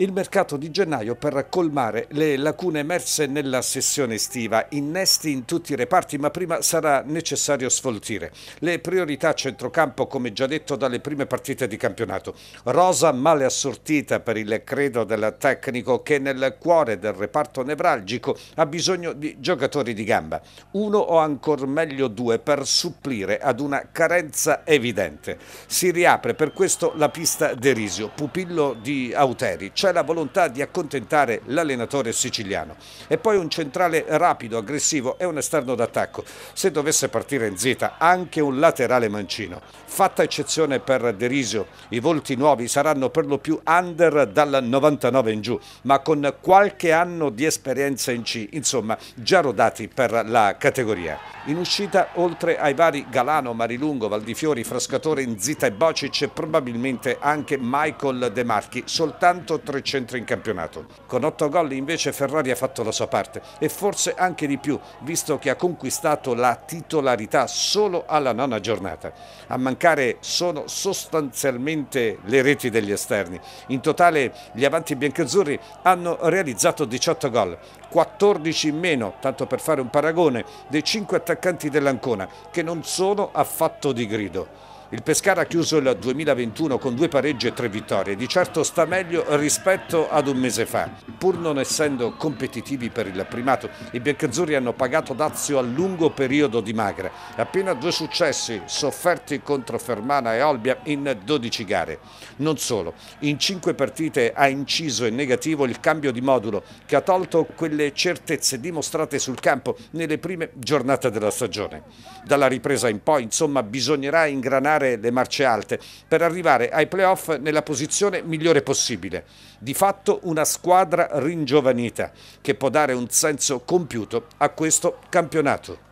il mercato di gennaio per colmare le lacune emerse nella sessione estiva, innesti in tutti i reparti ma prima sarà necessario sfoltire. Le priorità a centrocampo come già detto dalle prime partite di campionato. Rosa male assortita per il credo del tecnico che nel cuore del reparto nevralgico ha bisogno di giocatori di gamba, uno o ancora meglio due per supplire ad una carenza evidente. Si riapre per questo la pista d'Erisio, pupillo di Auteri. C'è cioè la volontà di accontentare l'allenatore siciliano. E poi un centrale rapido, aggressivo e un esterno d'attacco. Se dovesse partire in zeta, anche un laterale mancino. Fatta eccezione per Derisio, i volti nuovi saranno per lo più under dal 99 in giù, ma con qualche anno di esperienza in C, insomma già rodati per la categoria. In uscita, oltre ai vari Galano, Marilungo, Valdifiori, Frascatore, Nzita e Bocic, probabilmente anche Michael De Marchi, soltanto tre centri in campionato. Con otto gol invece Ferrari ha fatto la sua parte e forse anche di più, visto che ha conquistato la titolarità solo alla nona giornata. A mancare sono sostanzialmente le reti degli esterni. In totale gli avanti biancazzurri hanno realizzato 18 gol, 14 in meno, tanto per fare un paragone, dei 5 attaccanti attaccanti dell'Ancona che non sono affatto di grido. Il Pescara ha chiuso il 2021 con due pareggi e tre vittorie, di certo sta meglio rispetto ad un mese fa. Pur non essendo competitivi per il primato, i biancazzurri hanno pagato dazio a lungo periodo di magra. Appena due successi sofferti contro Fermana e Olbia in 12 gare. Non solo, in 5 partite ha inciso in negativo il cambio di modulo che ha tolto quelle certezze dimostrate sul campo nelle prime giornate della stagione. Dalla ripresa in poi, insomma, bisognerà ingranare scalare le marce alte per arrivare ai playoff nella posizione migliore possibile. Di fatto una squadra ringiovanita che può dare un senso compiuto a questo campionato.